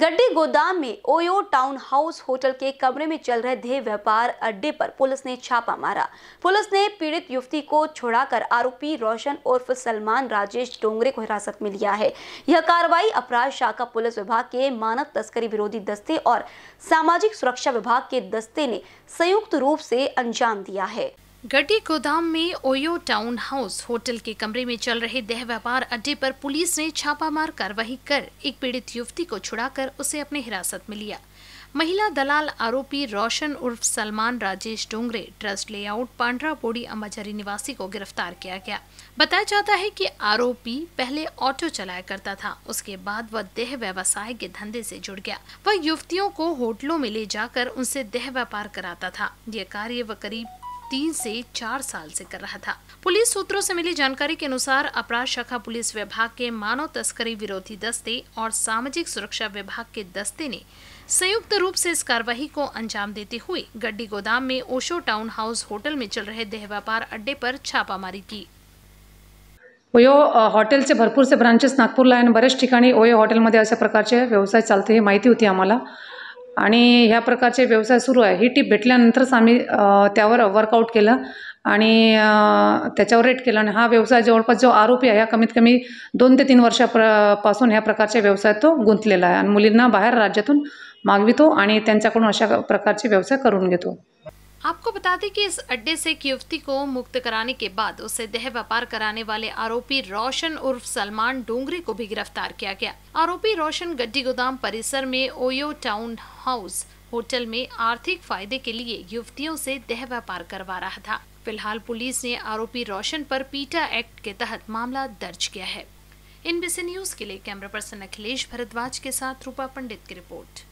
गड्डी गोदाम में ओयो टाउन हाउस होटल के कमरे में चल रहे देह व्यापार अड्डे पर पुलिस ने छापा मारा पुलिस ने पीड़ित युवती को छुड़ाकर आरोपी रोशन उर्फ सलमान राजेश डोंगरे को हिरासत में लिया है यह कार्रवाई अपराध शाखा पुलिस विभाग के मानव तस्करी विरोधी दस्ते और सामाजिक सुरक्षा विभाग के दस्ते ने संयुक्त रूप से अंजाम दिया है गड्डी गोदाम में ओयो टाउन हाउस होटल के कमरे में चल रहे देह व्यापार अड्डे पर पुलिस ने छापामार कार्रवाई कर एक पीड़ित युवती को छुड़ाकर उसे अपने हिरासत में लिया महिला दलाल आरोपी रोशन उर्फ Salman Rajesh Dongre trust layout Pandhrabodi Ambazari निवासी को गिरफ्तार किया गया बताया जाता है कि आरोपी पहले ऑटो चलाया करता था उसके बाद वह देह व्यवसाय के धंधे से जुड़ गया वह युवतियों को होटलों में ले जाकर उनसे देह व्यापार कराता था यह कार्य वह करीब तीन से चार साल से कर रहा था पुलिस सूत्रों से मिली जानकारी के अनुसार अपराध शाखा पुलिस विभाग के मानव तस्करी विरोधी दस्ते और सामाजिक सुरक्षा विभाग के दस्ते ने संयुक्त रूप से इस कार्यवाही को अंजाम देते हुए गड्डी गोदाम में ओशो टाउन हाउस होटल में चल रहे देह व्यापार अड्डे पर छापामारी की ओयो भरपूर से ब्रांचेस नागपुर लाइन बरस ठिकाणी ओयो मध्य अशा के व्यवसाय चलते माहिती होती आम आणि ह्या प्रकारचे व्यवसाय सुरू आहे ही टीप भेटल्यानंतरच आम्ही त्यावर वर्कआउट केलं आणि त्याच्यावर रेट केलं आणि हा व्यवसाय जवळपास जो आरोपी आहे हा कमीत कमी दोन ते तीन वर्षापासून ह्या प्रकारच्या व्यवसायात तो गुंतलेला आहे आणि मुलींना बाहेर राज्यातून मागवितो आणि त्यांच्याकडून अशा प्रकारचे व्यवसाय करून घेतो आपको बता दें कि इस अड्डे से एक युवती को मुक्त कराने के बाद उसे देह व्यापार कराने वाले आरोपी रोशन उर्फ सलमान डोंगरी को भी गिरफ्तार किया गया आरोपी रोशन गड्डी गोदाम परिसर में ओयो टाउन हाउस होटल में आर्थिक फायदे के लिए युवतियों से देह व्यापार करवा रहा था फिलहाल पुलिस ने आरोपी रोशन पर पीटा एक्ट के तहत मामला दर्ज किया है इन बीसी न्यूज के लिए कैमरा पर्सन अखिलेश भरद्वाज के साथ रूपा पंडित की रिपोर्ट